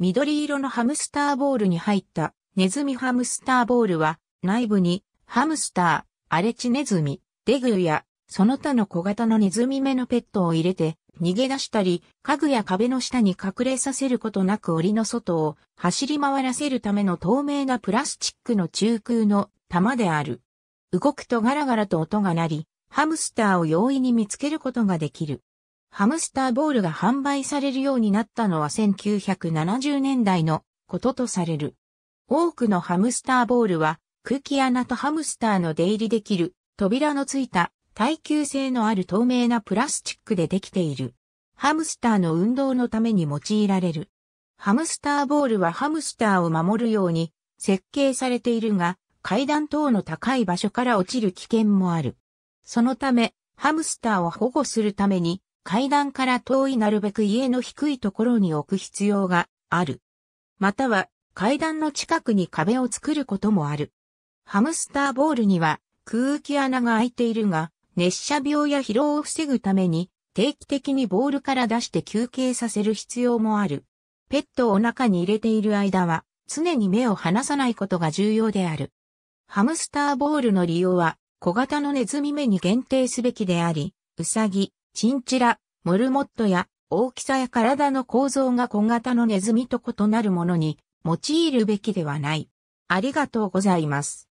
緑色のハムスターボールに入ったネズミハムスターボールは内部にハムスター、荒レ地ネズミ、デグーやその他の小型のネズミ目のペットを入れて逃げ出したり、家具や壁の下に隠れさせることなく檻の外を走り回らせるための透明なプラスチックの中空の玉である。動くとガラガラと音が鳴り、ハムスターを容易に見つけることができる。ハムスターボールが販売されるようになったのは1970年代のこととされる。多くのハムスターボールは空気穴とハムスターの出入りできる扉のついた耐久性のある透明なプラスチックでできている。ハムスターの運動のために用いられる。ハムスターボールはハムスターを守るように設計されているが、階段等の高い場所から落ちる危険もある。そのため、ハムスターを保護するために階段から遠いなるべく家の低いところに置く必要がある。または階段の近くに壁を作ることもある。ハムスターボールには空気穴が開いているが、熱射病や疲労を防ぐために定期的にボールから出して休憩させる必要もある。ペットをお腹に入れている間は常に目を離さないことが重要である。ハムスターボールの利用は小型のネズミ目に限定すべきであり、ウサギ、チンチラ、モルモットや大きさや体の構造が小型のネズミと異なるものに用いるべきではない。ありがとうございます。